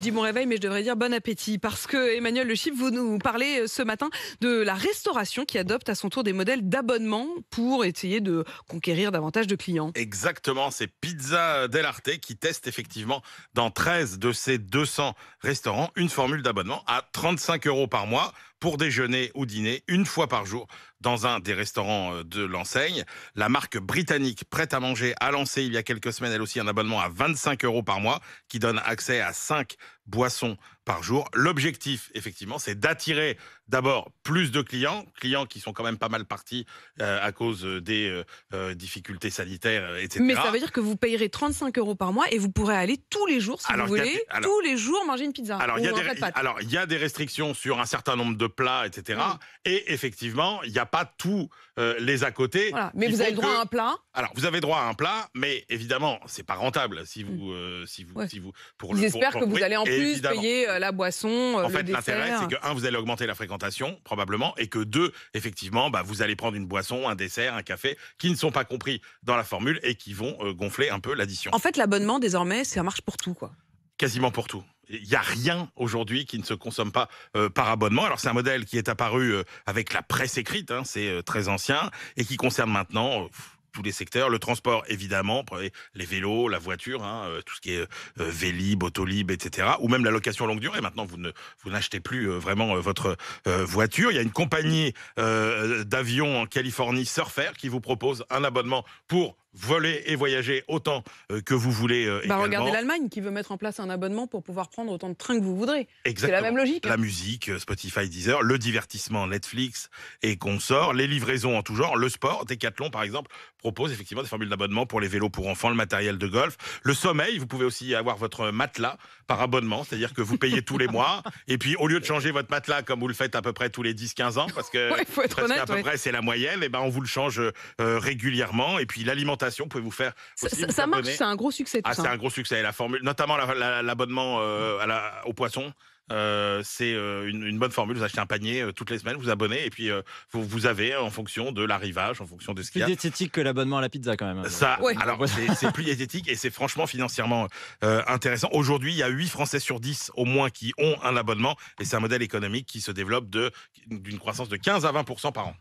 dis bon réveil, mais je devrais dire bon appétit parce que Emmanuel Le Chip, vous nous parlez euh, ce matin de la restauration qui adopte à son tour des modèles d'abonnement pour essayer de conquérir davantage de clients. Exactement, c'est Pizza Del qui teste effectivement dans 13 de ses 200 restaurants une formule d'abonnement à 35 euros par mois pour déjeuner ou dîner une fois par jour dans un des restaurants euh, de l'enseigne. La marque britannique Prête à manger a lancé il y a quelques semaines elle aussi un abonnement à 25 euros par mois qui donne accès à 5 boissons par jour. L'objectif, effectivement, c'est d'attirer d'abord plus de clients, clients qui sont quand même pas mal partis euh, à cause des euh, euh, difficultés sanitaires, etc. Mais ça veut dire que vous payerez 35 euros par mois et vous pourrez aller tous les jours, si vous voulez, tous les jours manger une pizza. Alors, il y, a des restrictions sur un certain nombre de plats, etc. Mm. Et effectivement, il n'y a pas tous les à côté. Mais vous avez droit à un plat Alors, vous avez droit à un plat, mais évidemment, c'est pas rentable si vous... Mm. si vous, si vous pour J'espère que vous allez en plus payer euh, la boisson, euh, En fait, l'intérêt, c'est que, un, vous allez augmenter la fréquentation, probablement, et que, deux, effectivement, bah, vous allez prendre une boisson, un dessert, un café, qui ne sont pas compris dans la formule et qui vont euh, gonfler un peu l'addition. En fait, l'abonnement, désormais, ça marche pour tout, quoi. Quasiment pour tout. Il n'y a rien aujourd'hui qui ne se consomme pas par abonnement. Alors c'est un modèle qui est apparu avec la presse écrite, hein, c'est très ancien, et qui concerne maintenant tous les secteurs. Le transport, évidemment, les vélos, la voiture, hein, euh, tout ce qui est euh, euh, Vélib, Autolib, etc. Ou même la location longue durée. Maintenant, vous ne vous n'achetez plus vraiment votre voiture. Il y a une compagnie d'avions en Californie, Surfer, qui vous propose un abonnement pour voler et voyager autant euh, que vous voulez. Euh, bah, regardez l'Allemagne qui veut mettre en place un abonnement pour pouvoir prendre autant de trains que vous voudrez. C'est la même logique. La musique, euh, Spotify, Deezer, le divertissement, Netflix et consorts, les livraisons en tout genre, le sport, Decathlon par exemple propose effectivement des formules d'abonnement pour les vélos pour enfants, le matériel de golf, le sommeil. Vous pouvez aussi avoir votre matelas par abonnement, c'est-à-dire que vous payez tous les mois et puis au lieu de changer votre matelas comme vous le faites à peu près tous les 10-15 ans parce que à peu près c'est la moyenne, et eh ben on vous le change régulièrement et puis l'alimentation Pouvez-vous faire Ça, marche, c'est un gros succès. ah, c'est un gros succès. La formule, notamment l'abonnement euh, la, au poisson. Euh, c'est euh, une, bonne formule. Vous achetez un panier toutes les semaines, vous abonnez, et puis vous, avez en fonction de l'arrivage, en fonction de ce qu'il y a. Plus diététique que l'abonnement à la pizza, quand même. Hein, ça, alors c'est plus diététique et c'est franchement financièrement intéressant. Aujourd'hui, il y a 8 Français sur 10 au moins qui ont un abonnement, et c'est un modèle économique qui se développe d'une croissance de 15 à 20 par an.